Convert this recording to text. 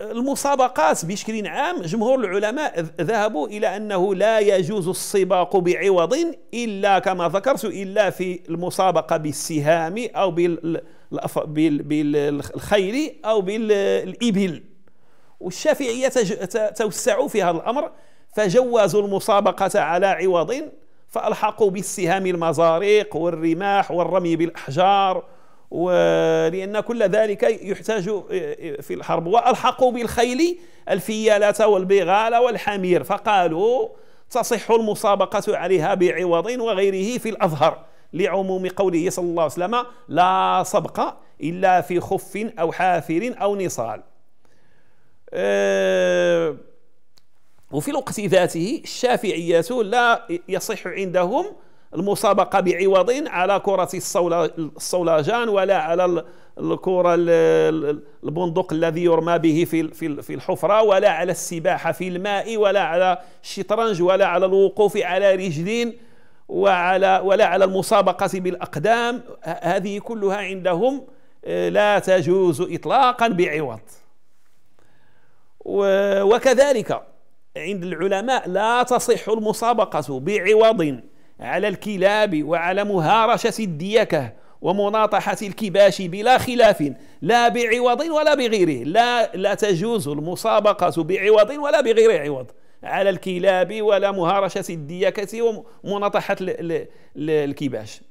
المسابقات بشكل عام جمهور العلماء ذهبوا إلى أنه لا يجوز السباق بعوض إلا كما ذكرت إلا في المسابقة بالسهام أو بالخيل أو بالإبل والشافعية توسعوا في هذا الأمر فجوزوا المسابقة على عوض فألحقوا بالسهام المزاريق والرماح والرمي بالأحجار ولأن كل ذلك يحتاج آه، آه، في الحرب وألحقوا بالخيل الفيالة والبغال والحمير فقالوا تصح المسابقة عليها بعوض وغيره في الأظهر لعموم قوله صلى الله عليه وسلم لا سبق إلا في خف أو حافر أو نصال آه، وفي الوقت ذاته الشافعية لا يصح عندهم المسابقة بعوض على كرة الصولجان ولا على الكرة البندق الذي يرمى به في في الحفرة ولا على السباحة في الماء ولا على الشطرنج ولا على الوقوف على رجلين وعلى ولا على المسابقة بالأقدام هذه كلها عندهم آه، لا تجوز إطلاقا بعوض وكذلك عند العلماء لا تصح المسابقة بعوض على الكلاب وعلى مهارشة الديكة ومناطحة الكباش بلا خلاف لا بعوض ولا بغيره لا لا تجوز المسابقة بعوض ولا بغير عوض على الكلاب ولا مهارشة الديكة ومناطحة الكباش